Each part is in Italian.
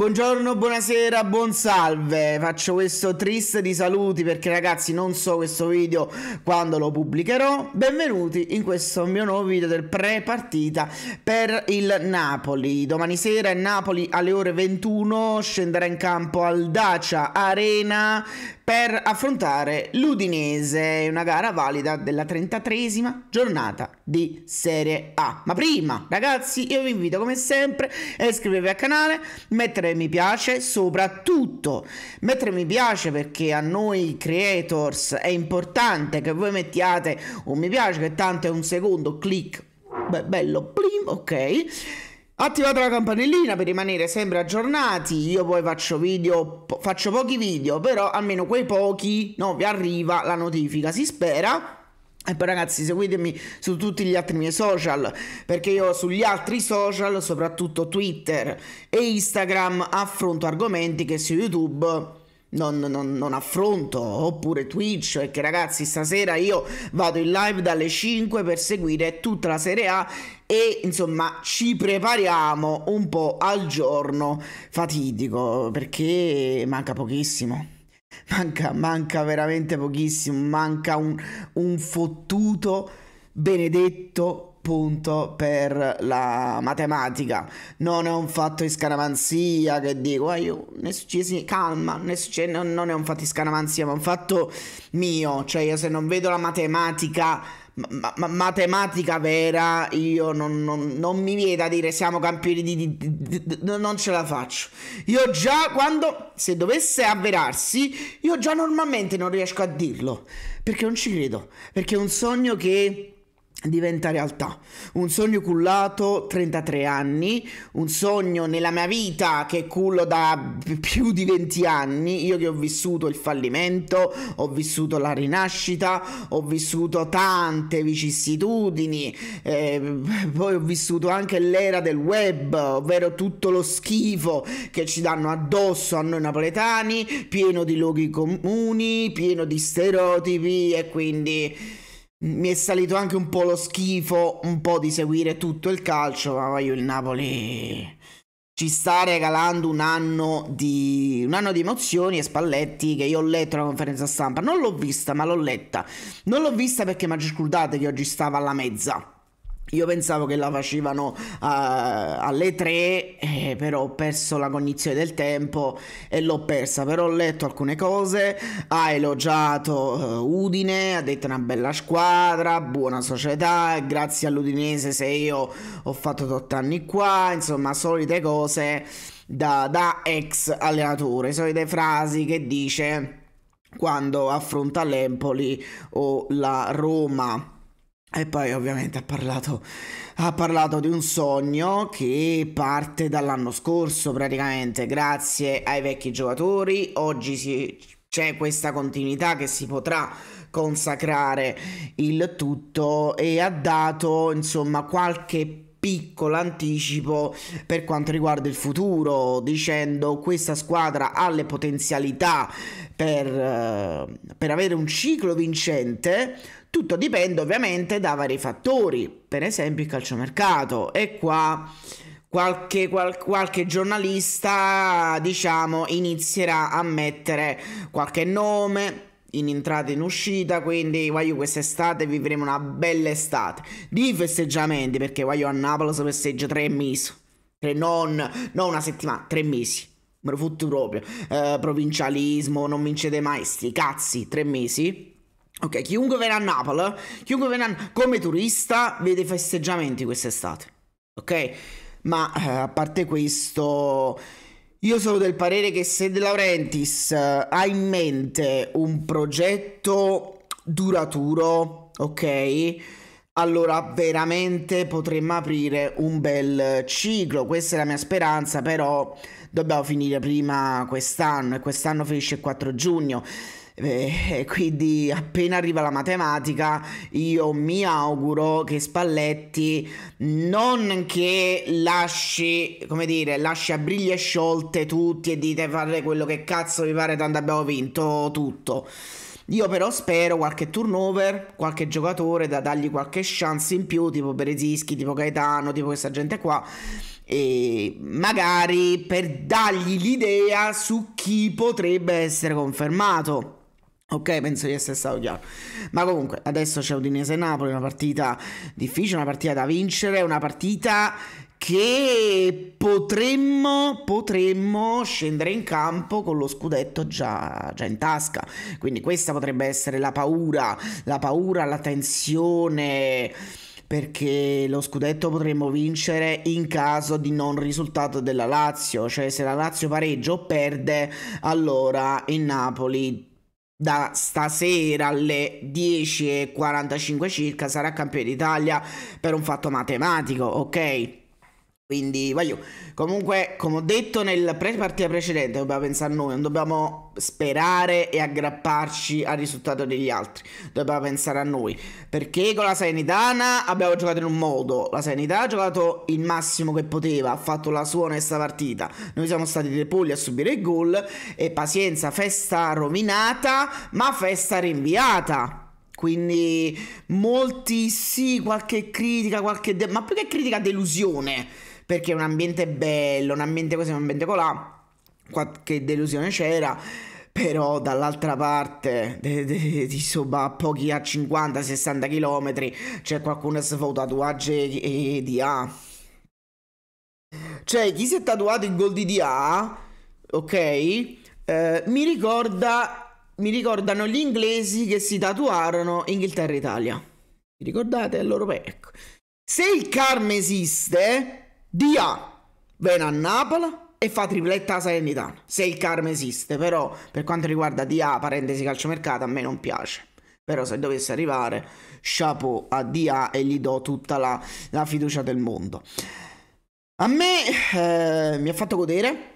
Buongiorno, buonasera, buon salve. Faccio questo triste di saluti perché ragazzi non so questo video quando lo pubblicherò. Benvenuti in questo mio nuovo video del pre-partita per il Napoli. Domani sera il Napoli alle ore 21 scenderà in campo al Dacia Arena per affrontare l'Udinese, una gara valida della 33esima giornata di Serie A. Ma prima, ragazzi, io vi invito come sempre a iscrivervi al canale, mettere mi piace, soprattutto mettere mi piace perché a noi creators è importante che voi mettiate un mi piace che tanto è un secondo clic, Beh, bello, plim, ok Attivate la campanellina per rimanere sempre aggiornati. Io poi faccio video, po faccio pochi video, però almeno quei pochi, no, vi arriva la notifica, si spera. E poi ragazzi seguitemi su tutti gli altri miei social perché io sugli altri social, soprattutto Twitter e Instagram, affronto argomenti che su YouTube non, non, non, affronto oppure Twitch che ragazzi stasera io vado in live dalle 5 per seguire tutta la Serie A e insomma ci prepariamo un po' al giorno fatidico perché manca pochissimo manca, manca veramente pochissimo manca un, un fottuto benedetto punto per la matematica. Non è un fatto di scaramanzia che dico, ah, io, ne succede, calma, ne succede, cioè, non, non è un fatto di scaramanzia, ma è un fatto mio. Cioè io se non vedo la matematica ma, ma, matematica vera, io non, non, non mi viene da dire siamo campioni di, di, di, di, non ce la faccio. Io già quando, se dovesse avverarsi, io già normalmente non riesco a dirlo, perché non ci credo, perché è un sogno che diventa realtà. Un sogno cullato, 33 anni, un sogno nella mia vita che cullo da più di 20 anni, io che ho vissuto il fallimento, ho vissuto la rinascita, ho vissuto tante vicissitudini, eh, poi ho vissuto anche l'era del web, ovvero tutto lo schifo che ci danno addosso a noi napoletani, pieno di luoghi comuni, pieno di stereotipi e quindi mi è salito anche un po' lo schifo, un po' di seguire tutto il calcio, ma voglio il Napoli ci sta regalando un anno di, un anno di emozioni e Spalletti che io ho letto la conferenza stampa, non l'ho vista ma l'ho letta, non l'ho vista perché mi ha scurdato che oggi stava alla mezza. Io pensavo che la facevano uh, alle 3, eh, però ho perso la cognizione del tempo e l'ho persa, però ho letto alcune cose, ha elogiato uh, Udine, ha detto una bella squadra, buona società, grazie all'Udinese se io ho fatto 8 anni qua, insomma solite cose da, da ex allenatore, solite frasi che dice quando affronta l'Empoli o la Roma. E poi ovviamente ha parlato, ha parlato, di un sogno che parte dall'anno scorso praticamente, grazie ai vecchi giocatori, oggi si, c'è questa continuità che si potrà consacrare il tutto e ha dato insomma qualche piccolo anticipo per quanto riguarda il futuro, dicendo questa squadra ha le potenzialità per, eh, per avere un ciclo vincente tutto dipende ovviamente da vari fattori, per esempio il calciomercato e qua qualche, qual, qualche giornalista diciamo inizierà a mettere qualche nome in entrata e in uscita quindi voglio quest'estate vivremo una bella estate di festeggiamenti perché voglio a Napoli si festeggia tre mesi tre, non, non una settimana tre mesi me lo fotto proprio eh, provincialismo non vincete mai sti cazzi tre mesi Ok, chiunque verrà a Napoli, chiunque verrà come turista vede festeggiamenti quest'estate. Ok? Ma eh, a parte questo, io sono del parere che se De Laurentiis eh, ha in mente un progetto duraturo, ok? Allora veramente potremmo aprire un bel ciclo. Questa è la mia speranza, però dobbiamo finire prima quest'anno e quest'anno finisce il 4 giugno. Eh, eh, quindi appena arriva la matematica io mi auguro che Spalletti non che lasci, come dire, lasci a briglie sciolte tutti e dite fate quello che cazzo vi pare tanto abbiamo vinto tutto. Io però spero qualche turnover, qualche giocatore da dargli qualche chance in più, tipo Beresischi, tipo Gaetano, tipo questa gente qua e magari per dargli l'idea su chi potrebbe essere confermato. Ok, penso di essere stato chiaro. Ma comunque, adesso c'è Udinese-Napoli, una partita difficile, una partita da vincere, una partita che potremmo, potremmo scendere in campo con lo scudetto già, già, in tasca. Quindi questa potrebbe essere la paura, la paura, la tensione, perché lo scudetto potremmo vincere in caso di non risultato della Lazio, cioè se la Lazio pareggia o perde, allora il Napoli da stasera alle 10.45 circa sarà campione d'Italia per un fatto matematico, ok? Quindi, voglio, comunque, come ho detto nella pre- partita precedente, dobbiamo pensare a noi, non dobbiamo sperare e aggrapparci al risultato degli altri, dobbiamo pensare a noi. Perché con la Sanitana abbiamo giocato in un modo, la Sanitana ha giocato il massimo che poteva, ha fatto la sua onesta partita, noi siamo stati dei polli a subire il gol e pazienza, festa rovinata, ma festa rinviata. Quindi molti sì, qualche critica, qualche... ma più che critica delusione perché un ambiente bello, un ambiente così, un ambiente colà, qualche delusione c'era, però dall'altra parte di, di, di a pochi a 50-60 km c'è qualcuno che si fa un tatuaggio di A. Cioè, chi si è tatuato il gol di DA, ok, eh, mi ricorda mi ricordano gli inglesi che si tatuarono Inghilterra-Italia. Vi ricordate? Allora, ecco. Se il karma esiste, Dia viene a Napoli e fa tripletta a Salernitana. Se il karma esiste, però per quanto riguarda Dia, parentesi calciomercato, a me non piace. Però se dovesse arrivare, chapeau a Dia e gli do tutta la, la fiducia del mondo. A me eh, mi ha fatto godere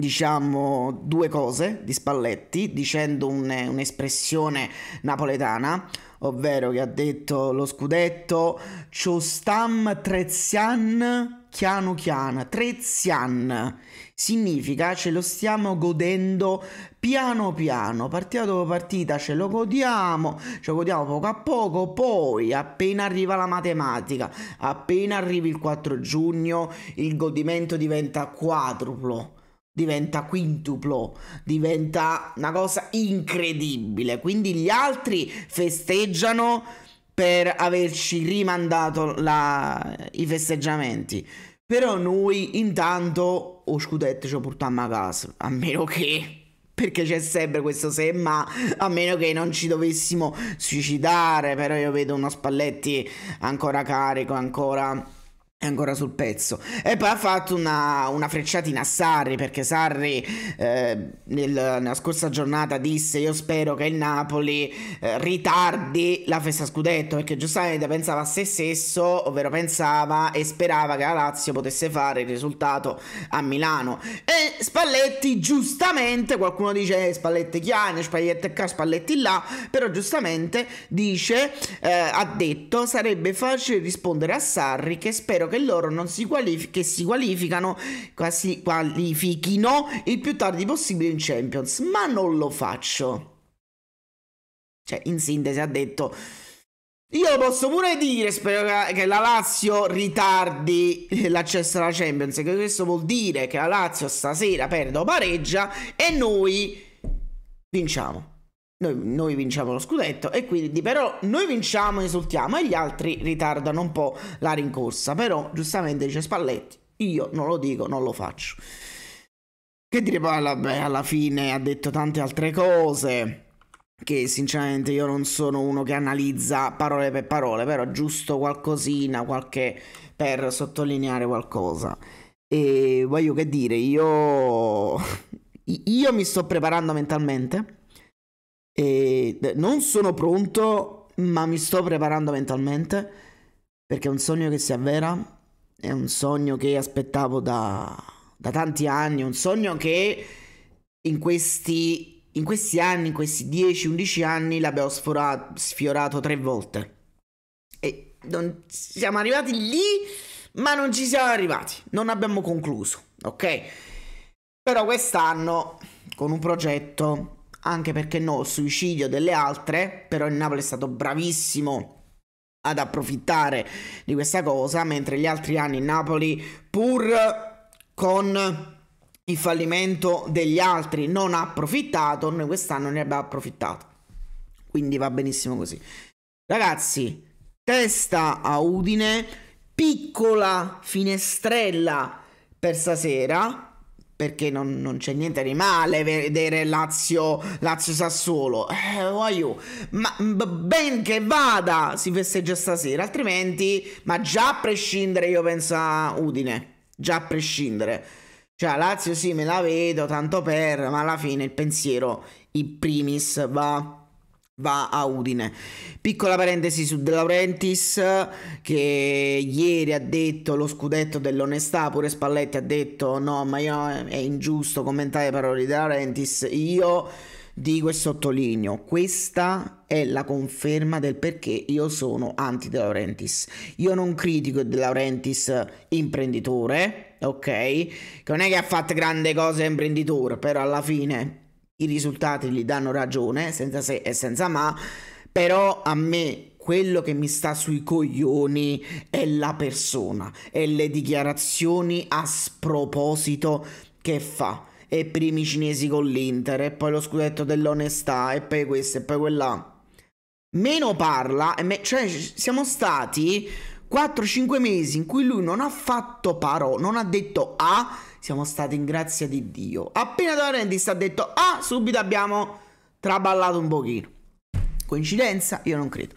diciamo due cose di Spalletti dicendo un, un'espressione napoletana ovvero che ha detto lo scudetto Ciò stam trezian chiano chian trezian significa ce lo stiamo godendo piano piano partita dopo partita ce lo godiamo ce lo godiamo poco a poco poi appena arriva la matematica appena arrivi il 4 giugno il godimento diventa quadruplo diventa quintuplo, diventa una cosa incredibile. Quindi gli altri festeggiano per averci rimandato la... i festeggiamenti. Però noi intanto o scudetto ci portiamo a casa, a meno che perché c'è sempre questo se ma a meno che non ci dovessimo suicidare, però io vedo uno Spalletti ancora carico, ancora è ancora sul pezzo. E poi ha fatto una, una frecciatina a Sarri perché Sarri eh, nel, nella scorsa giornata disse io spero che il Napoli eh, ritardi la festa scudetto perché giustamente pensava a se stesso, ovvero pensava e sperava che la Lazio potesse fare il risultato a Milano. E Spalletti giustamente, qualcuno dice eh, Spalletti Chiane, Spalletti qua, Spalletti là, però giustamente dice, eh, ha detto sarebbe facile rispondere a Sarri che spero che loro non si, qualif- che si qualificano, quasi qualifichino il più tardi possibile in Champions, ma non lo faccio. Cioè, in sintesi ha detto... Io lo posso pure dire, spero che la Lazio ritardi l'accesso alla Champions, che questo vuol dire che la Lazio stasera perde o pareggia e noi vinciamo noi, noi, vinciamo lo scudetto e quindi però noi vinciamo, esultiamo e gli altri ritardano un po' la rincorsa, però giustamente dice Spalletti, io non lo dico, non lo faccio. Che dire poi alla, beh, alla fine ha detto tante altre cose che sinceramente io non sono uno che analizza parole per parole, però giusto qualcosina, qualche per sottolineare qualcosa. E voglio che dire, io io mi sto preparando mentalmente e non sono pronto, ma mi sto preparando mentalmente. Perché è un sogno che si avvera. È un sogno che aspettavo da, da tanti anni. Un sogno che in questi, in questi anni, in questi 10-11 anni, l'abbiamo sforato, sfiorato tre volte. E non, siamo arrivati lì, ma non ci siamo arrivati. Non abbiamo concluso, ok? Però quest'anno, con un progetto anche perché no, il suicidio delle altre, però il Napoli è stato bravissimo ad approfittare di questa cosa, mentre gli altri anni il Napoli pur con il fallimento degli altri non ha approfittato, noi quest'anno ne abbiamo approfittato. Quindi va benissimo così. Ragazzi, testa a Udine, piccola finestrella per stasera perché non, non, c'è niente di male vedere Lazio, Lazio Sassuolo. Eh, ma ben che vada si festeggia stasera, altrimenti, ma già a prescindere io penso a Udine, già a prescindere. Cioè Lazio sì me la vedo, tanto per, ma alla fine il pensiero in primis va va a Udine. Piccola parentesi su De Laurentiis che ieri ha detto lo scudetto dell'onestà, pure Spalletti ha detto no ma io, è ingiusto commentare parole di De Laurentiis, io dico e sottolineo questa è la conferma del perché io sono anti De Laurentiis. Io non critico De Laurentiis imprenditore, ok? Che non è che ha fatto grandi cose imprenditore, però alla fine i risultati gli danno ragione, senza se e senza ma, però a me quello che mi sta sui coglioni è la persona e le dichiarazioni a sproposito che fa. E primi cinesi con l'Inter, e poi lo scudetto dell'onestà, e poi questo, e poi quella. Meno parla, e me... cioè siamo stati 4-5 mesi in cui lui non ha fatto parola, non ha detto A, ah, siamo stati in grazia di Dio. Appena Don Rendis ha detto A, ah, subito abbiamo traballato un pochino. Coincidenza? Io non credo.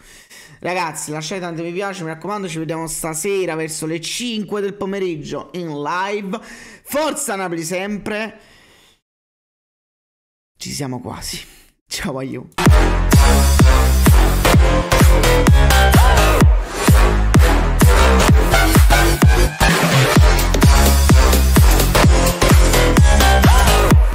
Ragazzi, lasciate tanti mi piace, mi raccomando, ci vediamo stasera verso le 5 del pomeriggio in live. Forza Napoli sempre. Ci siamo quasi. Ciao, aiuto.